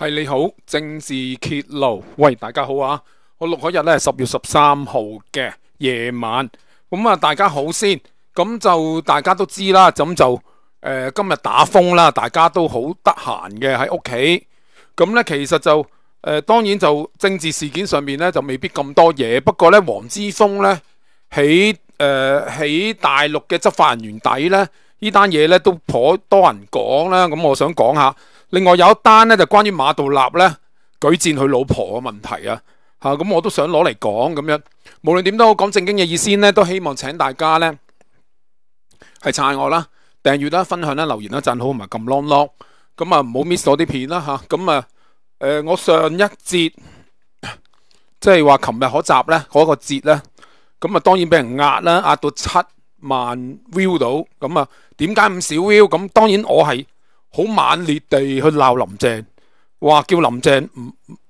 系你好，政治揭露，喂，大家好啊！我录嗰日咧系十月十三号嘅夜晚，咁啊，大家好先，咁就大家都知啦，咁就诶，今日打风啦，大家都好得闲嘅喺屋企，咁咧其实就诶，当然就政治事件上面咧就未必咁多嘢，不过咧黄之峰咧喺诶喺大陆嘅执法人员底咧。呢單嘢咧都颇多人講啦，咁我想講下。另外有一單咧就關於馬杜立咧舉荐佢老婆嘅問題啊，吓，咁我都想攞嚟講咁樣。無論點都好，講正經嘅意思咧，都希望請大家咧係撐我啦，訂閱啦、分享啦、留言啦、赞好同埋揿 long long，咁啊唔好 miss 咗啲片啦吓。咁啊誒，我上一節即係話琴日嗰集咧嗰個節咧，咁啊當然俾人壓啦，壓到七。万 view 到咁啊？点解咁少 view？咁当然我系好猛烈地去闹林郑，话叫林郑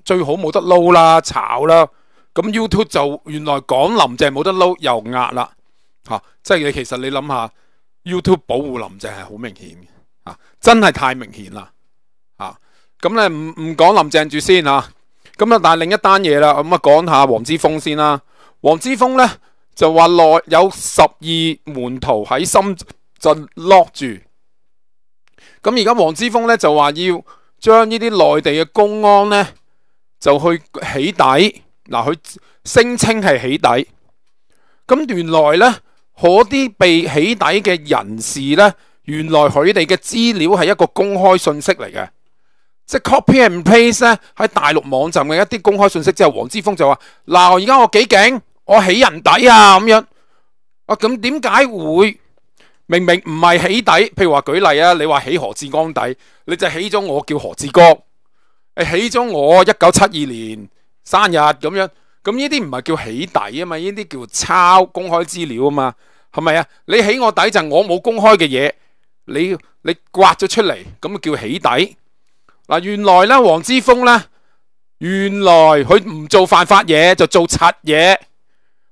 最好冇得捞啦、炒啦。咁 YouTube 就原来讲林郑冇得捞又压啦，吓即系你其实你谂下 YouTube 保护林郑系好明显嘅，啊真系太明显啦，啊咁咧唔唔讲林郑住先啊，咁啊但系另一单嘢啦，咁啊讲下黄之峰先啦，黄之峰咧。就話內有十二門徒喺深圳落住，咁而家黃之峰咧就話要將呢啲內地嘅公安咧就去起底，嗱佢聲稱係起底。咁原來咧嗰啲被起底嘅人士咧，原來佢哋嘅資料係一個公開信息嚟嘅，即係 copy and paste 咧喺大陸網站嘅一啲公開信息之後，黃之峰就話：嗱，而家我幾勁！我起人底啊，咁样，啊咁点解会？明明唔系起底，譬如话举例啊，你话起何志刚底，你就起咗我叫何志刚，起咗我一九七二年生日咁样，咁呢啲唔系叫起底啊嘛？呢啲叫抄公开资料啊嘛？系咪啊？你起我底就我冇公开嘅嘢，你你刮咗出嚟，咁叫起底？嗱，原来咧，黄之峰咧，原来佢唔做犯法嘢，就做贼嘢。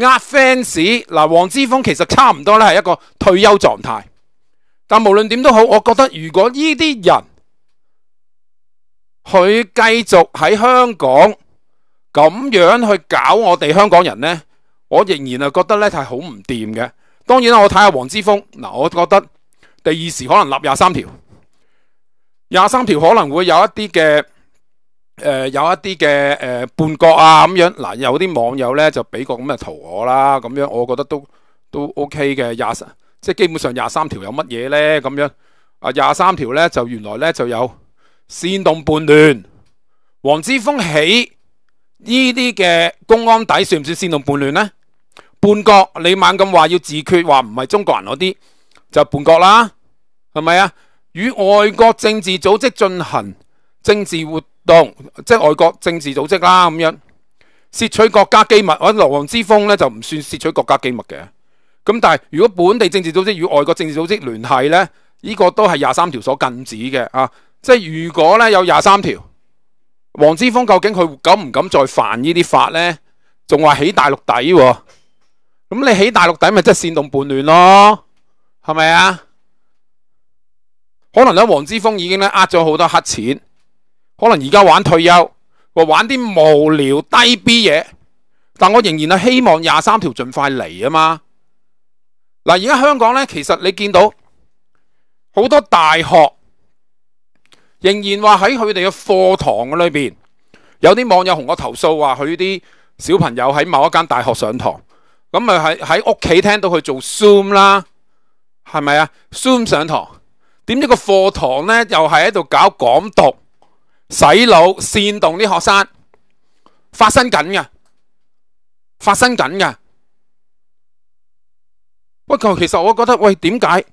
呃 fans，嗱，黄之锋其实差唔多咧系一个退休状态，但无论点都好，我觉得如果呢啲人佢继续喺香港咁样去搞我哋香港人呢，我仍然啊觉得呢系好唔掂嘅。当然啦，我睇下黄之锋，嗱，我觉得第二时可能立廿三条，廿三条可能会有一啲嘅。誒有一啲嘅诶叛國啊，咁樣嗱，有啲網友咧就俾個咁嘅圖我啦，咁樣我覺得都都 OK 嘅廿三，即系基本上廿三條有乜嘢咧？咁樣啊，廿三條咧就原來咧就有煽動叛亂、黃之峰起呢啲嘅公安底算唔算煽動叛亂咧？叛國，你猛咁話要自決，話唔係中國人嗰啲就叛國啦，係咪啊？與外國政治組織進行政治活。动，即外国政治组织啦咁样，窃取国家机密，我罗王之风咧就唔算窃取国家机密嘅。咁但系如果本地政治组织与外国政治组织联系咧，呢个都系廿三条所禁止嘅啊！即系如果咧有廿三条，王之峰究竟佢敢唔敢再犯呢啲法咧？仲话起大陆底，咁你起大陆底咪即系煽动叛乱咯？系咪啊？可能咧王之峰已经咧呃咗好多黑钱。可能而家玩退休或玩啲无聊低 B 嘢，但我仍然系希望廿三条尽快嚟啊嘛！嗱，而家香港呢，其实你见到好多大学仍然话喺佢哋嘅课堂里边，有啲网友同我投诉话，佢啲小朋友喺某一间大学上堂，咁咪喺喺屋企听到佢做 Zoom 啦，系咪啊？Zoom 上堂，点知个课堂呢，又系喺度搞港独？洗脑煽动啲学生，发生紧嘅，发生紧嘅。喂，其实我觉得，喂，点解？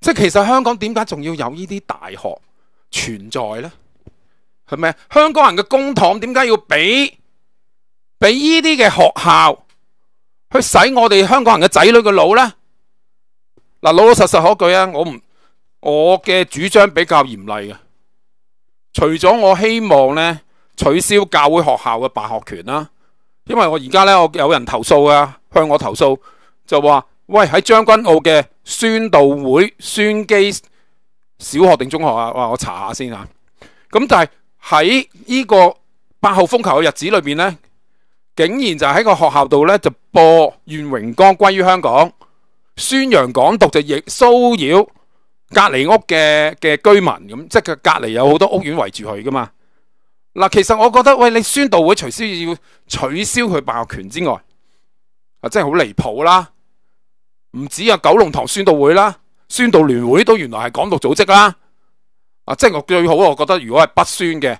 即系其实香港点解仲要有呢啲大学存在咧？系咪？香港人嘅公堂点解要俾俾呢啲嘅学校去洗我哋香港人嘅仔女嘅脑咧？嗱，老老实实嗰句啊，我唔，我嘅主张比较严厉嘅。除咗我希望咧取消教會學校嘅辦學權啦，因為我而家咧我有人投訴啊，向我投訴就話：喂喺將軍澳嘅宣道會宣基小學定中學啊，哇我查下先啊，咁但係喺呢個八號風球嘅日子裏边咧，竟然就喺個學校度咧就播袁榮光關於香港宣揚港獨就亦騷擾。隔離屋嘅嘅居民咁，即係隔隔離有好多屋苑圍住佢噶嘛。嗱，其實我覺得，喂，你宣道會除消要取消佢霸权權之外，啊，真係好離譜啦！唔止啊，九龍塘宣道會啦，宣道聯會都原來係港獨組織啦。啊，即係我最好，我覺得如果係北宣嘅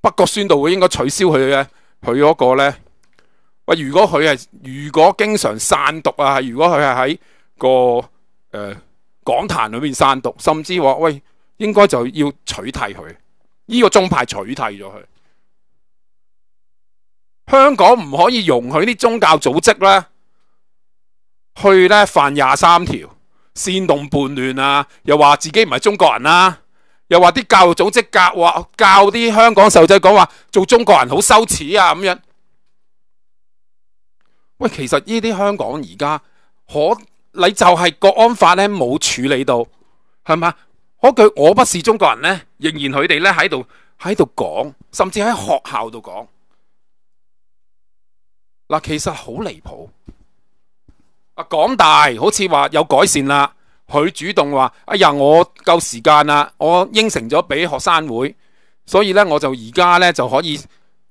北角宣道會應該取消佢嘅佢嗰個咧。喂，如果佢係如果經常散讀啊，如果佢係喺個誒。港坛里面散读，甚至话喂，应该就要取缔佢。呢个宗派取缔咗佢，香港唔可以容许啲宗教组织咧，去咧犯廿三条、煽动叛乱啊，又话自己唔系中国人啦，又话啲教育组织教话教啲香港细路仔讲话做中国人好羞耻啊咁样。喂，其实呢啲香港而家可？你就係國安法咧冇處理到，係嘛？嗰句我不是中國人咧，仍然佢哋咧喺度喺度講，甚至喺學校度講。嗱，其實好離譜。啊，港大好似話有改善啦，佢主動話：，哎呀，我夠時間啦，我應承咗俾學生會，所以咧，我就而家咧就可以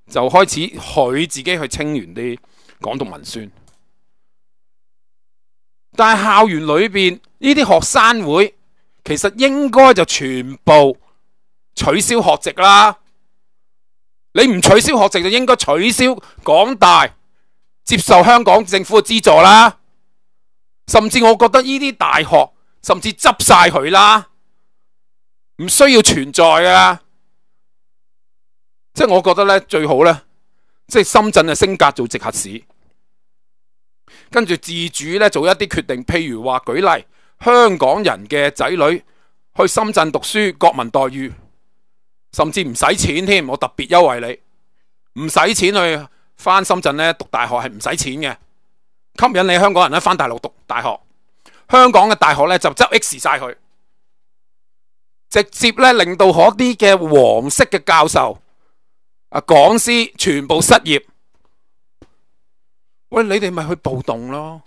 就開始佢自己去清完啲港獨文宣。但系校园里边呢啲学生会，其实应该就全部取消学籍啦。你唔取消学籍就应该取消港大接受香港政府嘅资助啦。甚至我觉得呢啲大学甚至执晒佢啦，唔需要存在啊。即系我觉得呢，最好呢，即系深圳啊升格做直辖市。跟住自主咧做一啲決定，譬如話舉例，香港人嘅仔女去深圳讀書，國民待遇，甚至唔使錢添，我特別優惠你，唔使錢去翻深圳咧讀大學係唔使錢嘅，吸引你香港人咧翻大陸讀大學，香港嘅大學咧就执 X 晒佢，直接咧令到嗰啲嘅黃色嘅教授啊講師全部失業。喂，你哋咪去暴动咯！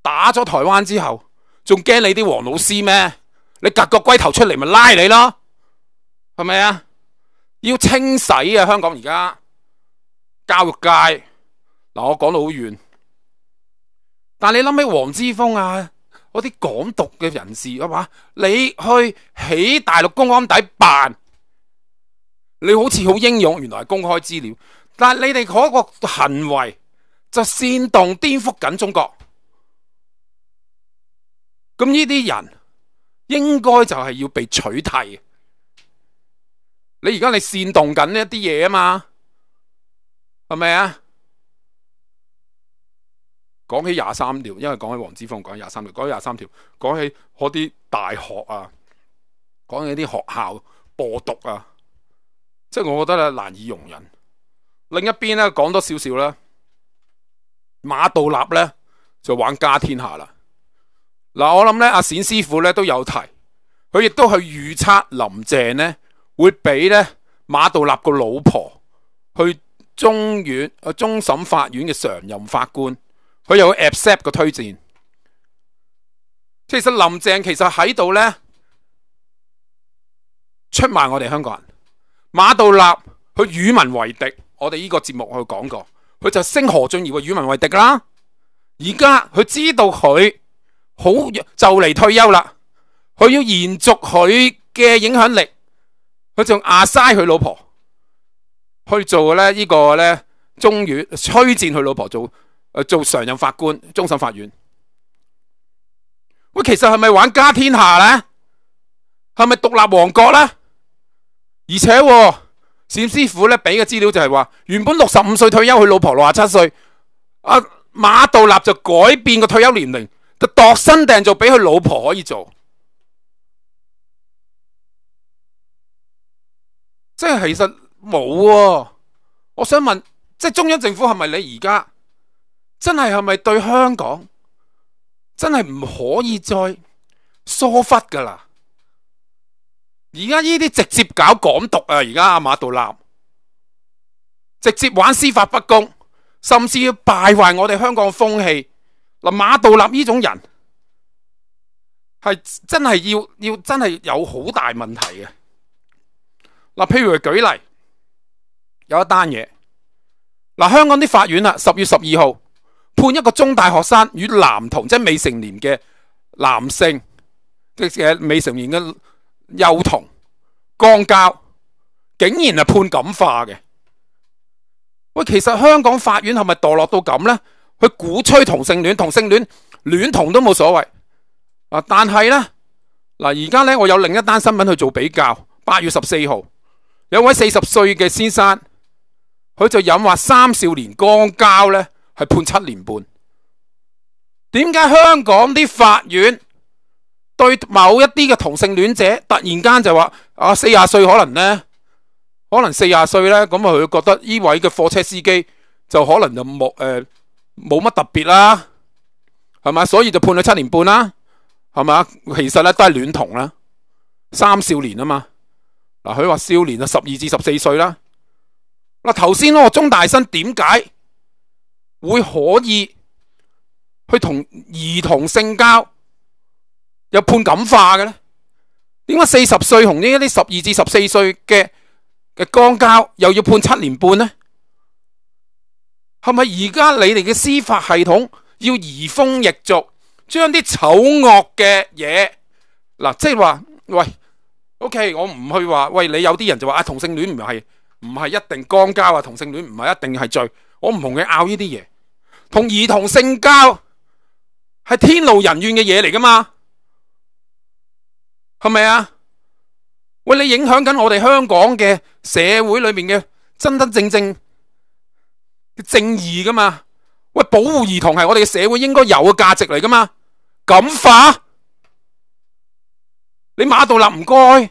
打咗台湾之后，仲惊你啲黄老师咩？你夹个龟头出嚟咪拉你咯，系咪啊？要清洗啊！香港而家教育界嗱，我讲到好远，但你谂起黄之峰啊，嗰啲港独嘅人士啊嘛，你去起大陆公安底办，你好似好英勇，原来系公开资料，但系你哋嗰个行为。就煽动颠覆紧中国，咁呢啲人应该就系要被取缔。你而家你煽动紧呢一啲嘢啊嘛，系咪啊？讲起廿三条，因为讲起黄之峰，讲廿三条，讲起廿三条，讲起嗰啲大学啊，讲起啲学校播毒啊，即系我觉得咧难以容忍。另一边咧，讲多少少咧。马道立咧就玩家天下啦！嗱，我谂咧阿冼师傅咧都有提，佢亦都去预测林郑咧会俾咧马道立个老婆去中院、啊终审法院嘅常任法官，佢有 accept 个推荐。其实林郑其实喺度咧出卖我哋香港人，马道立佢与民为敌，我哋呢个节目去讲过。佢就升何俊仪为宇文为敌啦！而家佢知道佢好就嚟退休啦，佢要延续佢嘅影响力，佢仲阿晒佢老婆去做咧呢个咧中院推荐佢老婆做诶做常任法官，终审法院。喂，其实系咪玩家天下咧？系咪独立王国咧？而且。冼师傅咧俾嘅资料就系话，原本六十五岁退休，佢老婆六十七岁。阿马道立就改变个退休年龄，就度身订做俾佢老婆可以做。即系其实冇，我想问，即系中央政府系咪你而家真系系咪对香港真系唔可以再疏忽噶啦？而家呢啲直接搞港独啊！而家阿馬杜立直接玩司法不公，甚至要敗壞我哋香港風氣。嗱，馬杜立呢種人係真係要要真系有好大問題嘅。嗱，譬如舉例，有一單嘢，嗱香港啲法院啊，十月十二號判一個中大學生與男童，即系未成年嘅男性即未成年嘅。幼童肛交竟然系判咁化嘅，喂，其实香港法院系咪堕落到咁呢？佢鼓吹同性恋，同性恋恋童都冇所谓啊！但系呢，嗱而家呢，我有另一单新闻去做比较。八月十四号，有位四十岁嘅先生，佢就引话三少年肛交呢系判七年半。点解香港啲法院？对某一啲嘅同性恋者，突然间就话啊，四廿岁可能呢，可能四廿岁呢，咁啊佢觉得呢位嘅货车司机就可能就冇诶冇乜特别啦，系嘛？所以就判佢七年半啦，系嘛？其实呢都系恋童啦，三少年啊嘛，嗱佢话少年啊十二至十四岁啦，嗱头先咯，钟大新点解会可以去同儿童性交？有判感化嘅咧，点解四十岁同呢一啲十二至十四岁嘅嘅江交又要判七年半呢？系咪而家你哋嘅司法系统要移风易俗，将啲丑恶嘅嘢嗱，即系话喂，O K，我唔去话喂，你有啲人就话啊同性恋唔系唔系一定江交啊，同性恋唔系一定系罪，我唔同佢拗呢啲嘢，同儿童性交系天怒人怨嘅嘢嚟噶嘛？系咪啊？喂，你影响紧我哋香港嘅社会里面嘅真真正正嘅正义噶嘛？喂，保护儿童系我哋嘅社会应该有嘅价值嚟噶嘛？咁化，你马道立唔该，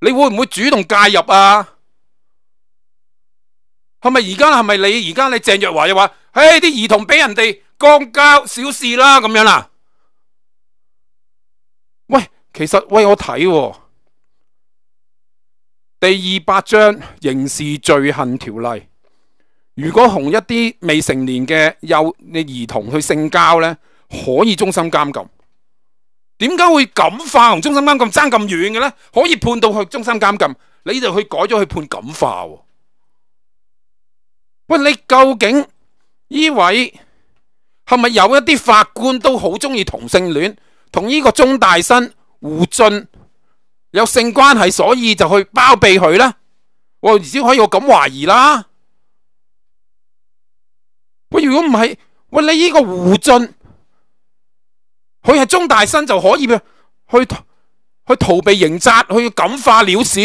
你会唔会主动介入啊？系咪而家系咪你而家你郑若华又话，诶啲儿童俾人哋降交小事啦咁样啊？其实喂，我睇第二百章刑事罪行条例，如果同一啲未成年嘅幼你儿童去性交呢，可以终身监禁。点解会感化同终身监禁争咁远嘅呢？可以判到去终身监禁，你就去改咗去判感化。喂，你究竟呢位系咪有一啲法官都好中意同性恋同呢个中大生？胡俊有性关系，所以就去包庇佢啦。我而家可以我咁怀疑啦。喂，如果唔系，喂你呢个胡俊，佢系中大生就可以去去逃避刑责，去感化了事。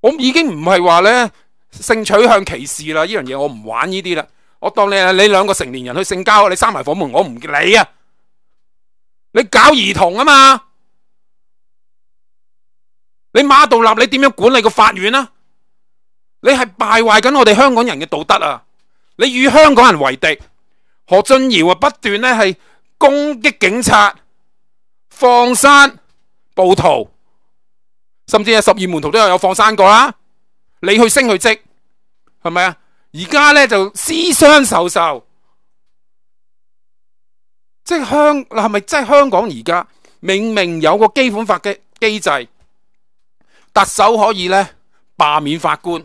我已经唔系话咧性取向歧视啦，呢样嘢我唔玩呢啲啦。我当你系你两个成年人去性交，你闩埋房门，我唔理啊！你搞儿童啊嘛？你马道立，你点样管理个法院啊？你系败坏紧我哋香港人嘅道德啊！你与香港人为敌，何俊尧啊不断咧系攻击警察放山、暴徒，甚至系十二门徒都有有放山过啦！你去升去职，系咪啊？而家咧就私相受受，即系香系咪？即系香港而家明明有个基本法嘅机制，特首可以咧罢免法官。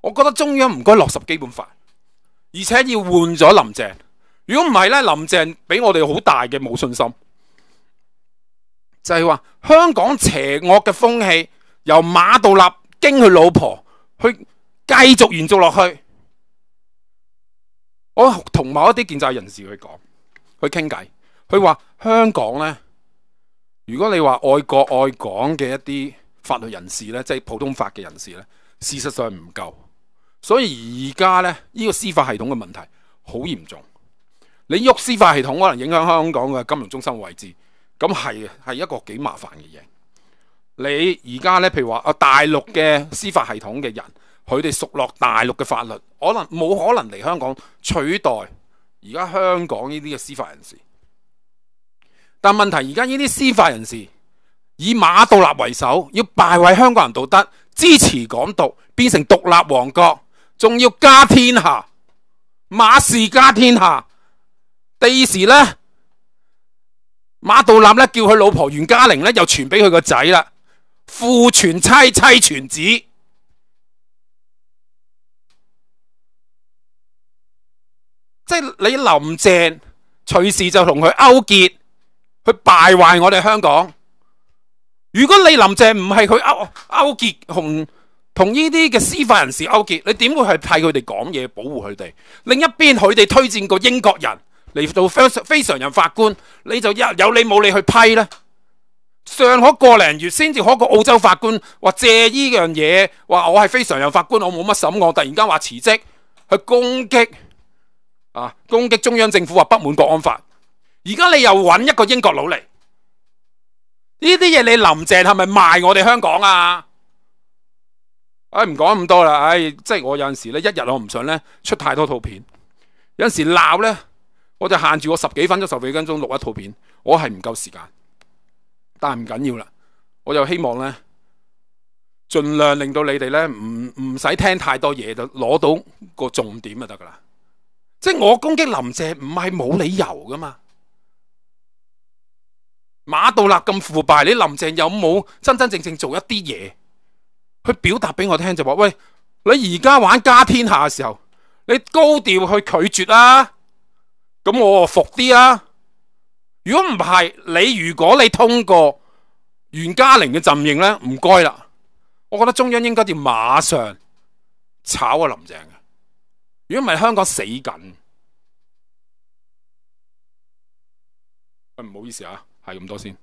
我觉得中央唔该落实基本法，而且要换咗林郑。如果唔系咧，林郑俾我哋好大嘅冇信心，就系话香港邪恶嘅风气由马道立经佢老婆去继续延续落去。我同某一啲建制人士去讲，去倾偈，佢话香港呢，如果你话爱国爱港嘅一啲法律人士呢，即系普通法嘅人士呢，事实上唔够。所以而家呢，呢个司法系统嘅问题好严重。你喐司法系统，可能影响香港嘅金融中心位置，咁系系一个几麻烦嘅嘢。你而家呢，譬如话啊，大陆嘅司法系统嘅人，佢哋熟落大陆嘅法律。可能冇可能嚟香港取代而家香港呢啲嘅司法人士，但问题而家呢啲司法人士以马道立为首，要败坏香港人道德，支持港独，变成独立王国，仲要家天下，马氏家天下。第二时咧，马道立咧叫佢老婆袁嘉玲咧又传俾佢个仔啦，父传妻，妻传子。即系你林郑随时就同佢勾结，去败坏我哋香港。如果你林郑唔系佢勾勾结同同呢啲嘅司法人士勾结，你点会系派佢哋讲嘢保护佢哋？另一边佢哋推荐个英国人嚟做非常非常人法官，你就一有理冇理去批呢？上可个零月先至可个澳洲法官话借呢样嘢，话我系非常人法官，我冇乜审案，突然间话辞职去攻击。啊！攻击中央政府话不满国安法，而家你又揾一个英国佬嚟呢啲嘢？你林郑系咪卖我哋香港啊？唉，唔讲咁多啦。唉，即系我有阵时咧，一日我唔想咧出太多套片，有阵时闹咧，我就限住我十几分钟、十几分钟录一套片，我系唔够时间，但系唔紧要啦，我就希望咧尽量令到你哋咧唔唔使听太多嘢，就攞到个重点就得噶啦。即系我攻击林郑唔系冇理由噶嘛？马道立咁腐败，你林郑有冇真真正正做一啲嘢去表达俾我听？就话喂，你而家玩家天下嘅时候，你高调去拒绝啦，咁我服啲啦。如果唔系你，如果你通过袁嘉玲嘅阵营咧，唔该啦，我觉得中央应该要马上炒啊林郑嘅。如果唔系香港死紧。唔好意思啊，系咁多先。